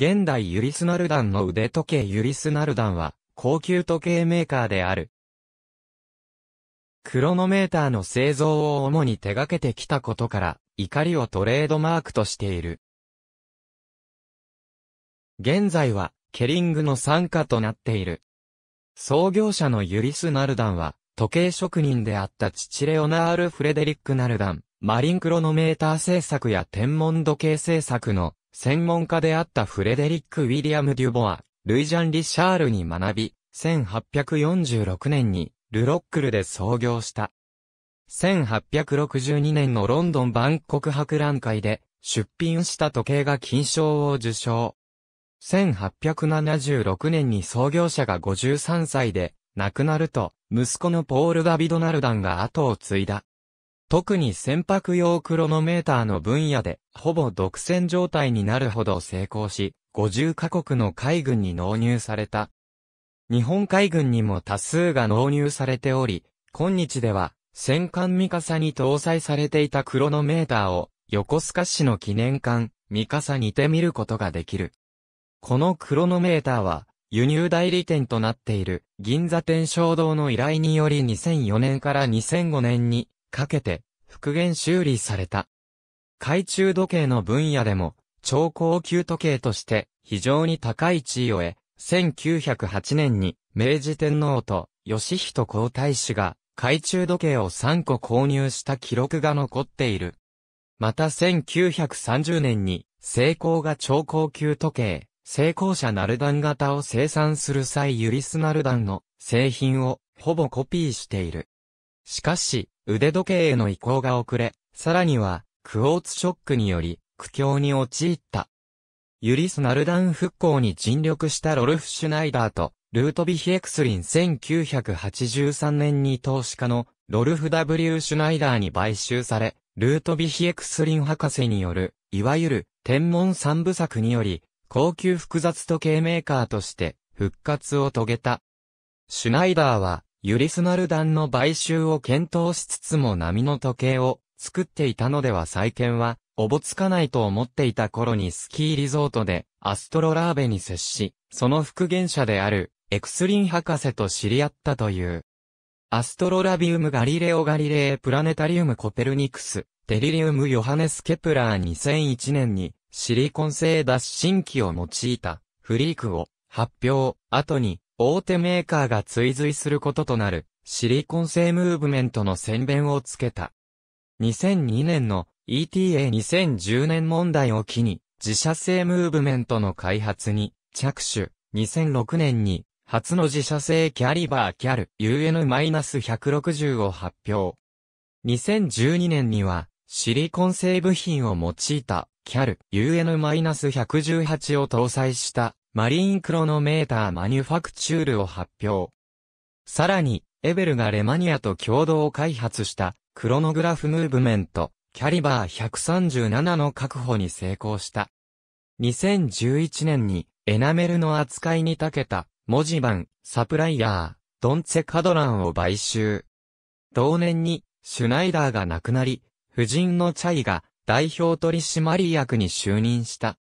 現代ユリスナルダンの腕時計ユリスナルダンは、高級時計メーカーである。クロノメーターの製造を主に手掛けてきたことから、怒りをトレードマークとしている。現在は、ケリングの傘下となっている。創業者のユリス・ナルダンは、時計職人であった父レオナール・フレデリック・ナルダン、マリンクロノメーター製作や天文時計製作の専門家であったフレデリック・ウィリアム・デュボア、ルイジャン・リシャールに学び、1846年にルロックルで創業した。1862年のロンドン万国博覧会で出品した時計が金賞を受賞。1876年に創業者が53歳で亡くなると、息子のポール・ダビド・ナルダンが後を継いだ。特に船舶用クロノメーターの分野で、ほぼ独占状態になるほど成功し、50カ国の海軍に納入された。日本海軍にも多数が納入されており、今日では、戦艦ミカサに搭載されていたクロノメーターを、横須賀市の記念館、ミカサにて見ることができる。このクロノメーターは、輸入代理店となっている銀座天正堂の依頼により2004年から2005年にかけて復元修理された。懐中時計の分野でも、超高級時計として非常に高い地位を得、1908年に明治天皇と義人皇太子が懐中時計を3個購入した記録が残っている。また1930年に成功が超高級時計、成功者ナルダン型を生産する際ユリスナルダンの製品をほぼコピーしている。しかし、腕時計への移行が遅れ、さらには、クォーツショックにより、苦境に陥った。ユリス・ナルダン復興に尽力したロルフ・シュナイダーと、ルートビヒ・エクスリン1983年に投資家のロルフ・ W・ シュナイダーに買収され、ルートビヒ・エクスリン博士による、いわゆる天文三部作により、高級複雑時計メーカーとして復活を遂げた。シュナイダーはユリスナルダンの買収を検討しつつも波の時計を作っていたのでは再建は、おぼつかないと思っていた頃にスキーリゾートでアストロラーベに接し、その復元者であるエクスリン博士と知り合ったという。アストロラビウムガリレオガリレープラネタリウムコペルニクス、テリリウムヨハネス・ケプラー2001年にシリコン製脱進機を用いたフリークを発表後に大手メーカーが追随することとなるシリコン製ムーブメントの宣伝をつけた。2002年の ETA2010 年問題を機に自社製ムーブメントの開発に着手。2006年に初の自社製キャリバーキャル UN-160 を発表。2012年にはシリコン製部品を用いたキャル UN-118 を搭載したマリーンクロノメーターマニュファクチュールを発表。さらに、エベルがレマニアと共同開発したクロノグラフムーブメント、キャリバー137の確保に成功した。2011年にエナメルの扱いに長けた文字盤、サプライヤー、ドンツェカドランを買収。同年にシュナイダーが亡くなり、夫人のチャイが代表取締役に就任した。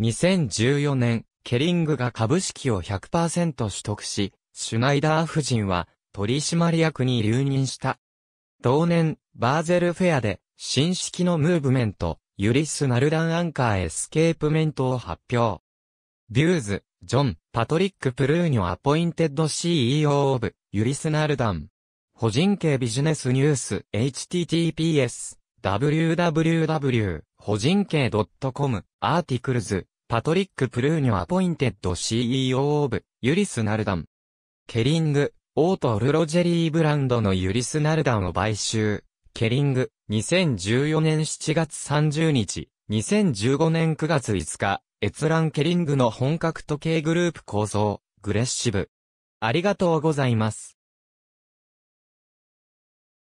2014年、ケリングが株式を100%取得し、シュナイダー夫人は取締役に留任した。同年、バーゼルフェアで、新式のムーブメント、ユリス・ナルダン・アンカー・エスケープメントを発表。ビューズ、ジョン、パトリック・プルーニョ・アポインテッド CEO オブ、ユリス・ナルダン。個人系ビジネスニュース、https、www、個人系 .com、アーティクルズ、パトリック・プルーニョ・アポインテッド CEO オブ、ユリス・ナルダン。ケリング、オート・ルロジェリーブランドのユリス・ナルダンを買収。ケリング、2014年7月30日、2015年9月5日、閲覧ケリングの本格時計グループ構造、グレッシブ。ありがとうございます。